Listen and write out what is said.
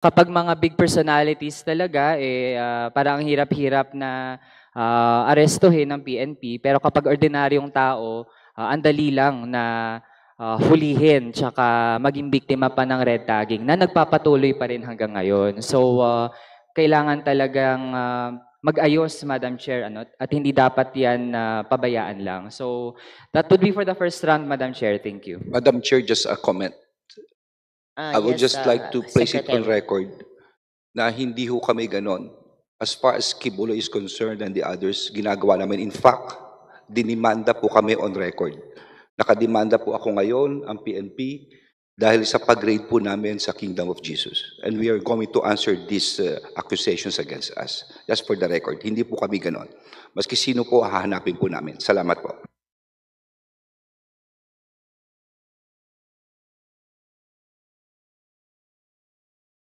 kapag mga big personalities talaga, eh, uh, parang ang hirap-hirap na uh, arestuhin ng PNP. Pero kapag ordinaryong tao, uh, ang dali lang na uh, hulihin tsaka maging biktima pa ng red tagging na nagpapatuloy pa rin hanggang ngayon. So, uh, kailangan talagang uh, mag-ayos, Madam Chair, ano, at hindi dapat yan uh, pabayaan lang. So, that would be for the first round, Madam Chair. Thank you. Madam Chair, just a comment. Ah, I would yes, just ah, like to uh, place it on record na hindi ho kami ganon. As far as Kibulo is concerned and the others, ginagawa namin. In fact, dinimanda po kami on record. Nakadimanda po ako ngayon, ang PNP, dahil sa pag-grade po namin sa Kingdom of Jesus. And we are going to answer these uh, accusations against us. Just for the record, hindi po kami ganon. Maski sino po, hahanapin po namin. Salamat po.